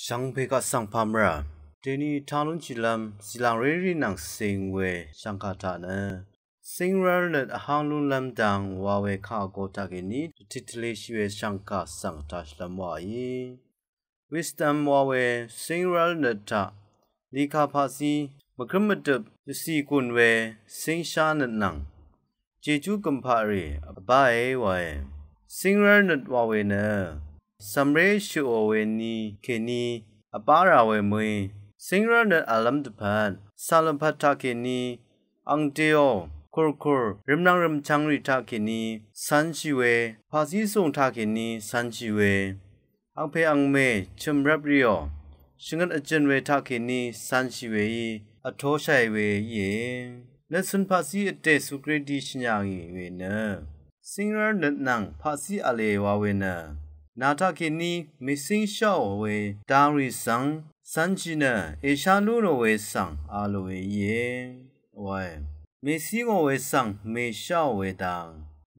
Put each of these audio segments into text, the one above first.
ရှန်ဘေကဆောင်ဖမရာတေနီထာလွန်ချီလမ်စီလန်ရီရီနန်စင်ဝဲရှန်ကာတာနစင်ရာနတ်အဟန်လွန်လမ်ဒန်ဝါဝဲခါကိုတာကနီတိတလေးရှိဝဲရှန်ကာဆန်တာရှလမဝါယီဝစ်စတမ်ဝါဝဲစင်ရာနတ်တာလီခါဖာစီမခရမတပ်စီကွန်ဝဲစင်ရှာနတ်နန်ဂျေဂျူကမ်ဖာရီအဘိုင်ဝဲစင်ရာနတ်ဝါဝဲနာစမရေရှူအဝေနီခေနီအပါရာဝေမွေစင်ရနအလမ်ဒပန်ဆာလမ်ဖတ်တာခေနီအန်တေယိုခုခုရမ်နံရမ်ချန်ရီတာခေနီစန်ချီဝေဖာစီဆုံတာခေနီစန်ချီဝေအန်ဖေအန်မေချမ်ရပ်ရီယိုရှင်ငန်အကျင်ဝေတာခေနီစန်ချီဝေအထောဆိုင်ဝေယေနဆွန်ဖာစီအတေစုဂရဒီရှင်ယာယေဝေနစင်ရနနံဖာစီအလေဝါဝေနာနာထခေနီမစင်းရှောဝေတာရီဆန်စန်ချီနာအေရှာနုရဝေဆန်အာလဝေယေဝဲမေစီကိုဝေဆန်မေရှောဝေတံ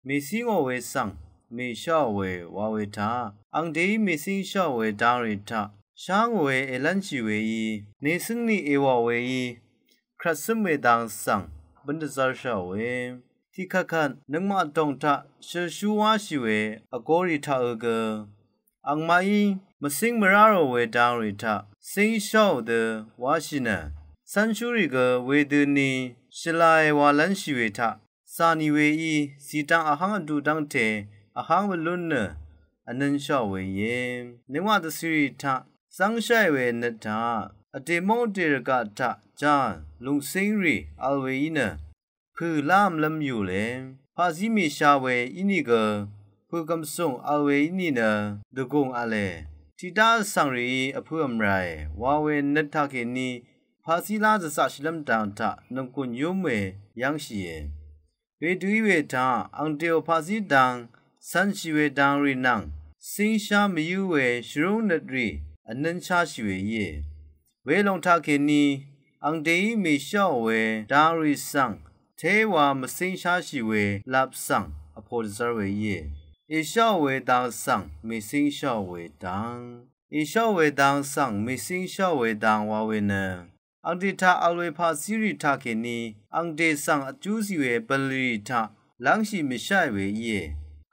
မေစီကိုဝေဆန်မေရှောဝေဝဝေတာအန်ဒေးမေစင်းရှောဝေတာရီထရှားဝေအလန်ချီဝေဤနေစင်းနီအေဝဝေဤခရစမေတံဆန်ဘန္ဒဇာရှောဝေတိခခန်နမတုံထရှရှူဝါရှိဝဲအကောရီထအကအင်မိုင်မစင်မရာရဝဲတောင်းရီထစင်းလျှောက်ဒဝါရှင်နန်ဆန်ချူရီကဝေဒနီရှလိုင်ဝါလန်ရှိဝဲထစာနီဝေဤစီတန်အဟံဒူဒန်းတေအဟံဝလွန်းနအနန်လျှောက်ဝဲယေနမတစီရီထစန်းရှိုင်ဝဲနထအတေမုန်တေရကထဂျန်လုံစင်းရီအလဝေဤနဖူလမ်လမ်ယူလေဖာစီမီရှာဝဲဤနီကဖူကမ်ဆုံအဝဲဤနီနာဒဂုံအလေတီတာဆောင်ရီအဖူအမရိုင်ဝါဝဲနတ်ထကေနီဖာစီလာဇဆရှလမ်တန်တာနုံကွညုံမဲယန်းရှိယေဝေတူဝေတာအန်တေဖာစီတန်ဆန်ရှိဝေတန်ရီနန်စင်းရှာမယူဝဲရှရုံနဒရီအနန်းချရှိဝေယေဝေလုံထကေနီအန်တေမီရှော့ဝဲဒါရီဆန်သေးဝါမစင်ရှားရှိဝေလပ်ဆောင်အဖို့ဇရဝေယေဧရှောဝေတန်ဆောင်မေစင်ရှောဝေတံဧရှောဝေတန်ဆောင်မေစင်ရှောဝေတံဝါဝေနံအန်တီတာအလွေဖာစီရိထကေနီအန်ဒေဆောင်အကျူးစီဝေပလီထလန်းရှိမရှိဝေယေ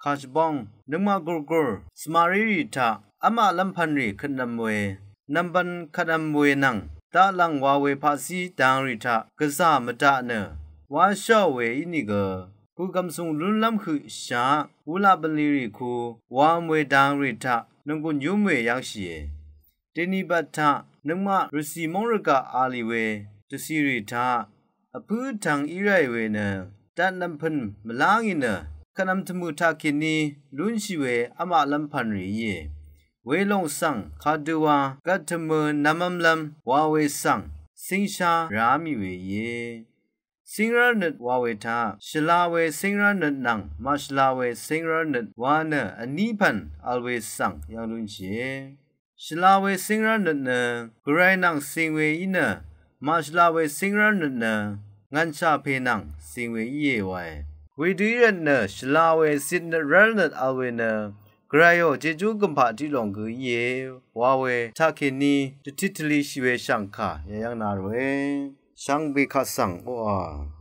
ခါချဘုံနမဂုဂုစမာရီရီထအမလမ်ဖန်ရီခနမွေနမ်ဘန်ခနမွေနံတာလန်ဝါဝေဖာစီတန်ရီထကဇမတနဝါရှော့ဝဲဤနိကကုကမ်ဆုံလွန်းလမ်ခုရှာဝူလာပလီရီကိုဝါမွေတန်းရိထနှုံကညုံမွေရောက်ရှိရဲ့တင်းနိပတ်ထနှမရစီမောရကအာလီဝဲတစီရိထအပူးထံဤရိုင်ဝဲနတန်နမ်ဖန်မလာငိနခနမ်တမှုထခိနီလွန်းရှိဝဲအမလမ်ဖန်ရီရဲ့ဝေလုံဆောင်ခါဒူဝါကတ်တမနမမ်လမ်ဝါဝေဆောင်စင်ရှာရာမီဝေရဲ့สิงรานวาเวทาชลาเวสิงรานนังมาชลาเวสิงรานวานอันนี้พันอัลเวสังยังลุนเชชลาเวสิงรานนกรายนังสิงเวอินะมาชลาเวสิงรานนงันชาเพนังสิงเวอีเยวายဝီဒီရနရှလာဝဲစစ်နရလတ်အဝဲနဂရယောဂျေဂျူကမ္ဘာတီလွန်ကူယေဝါဝဲချခင်နီတတိတလီရှိဝဲရှန်ခာရယံနာရွယ်像比较爽，哇！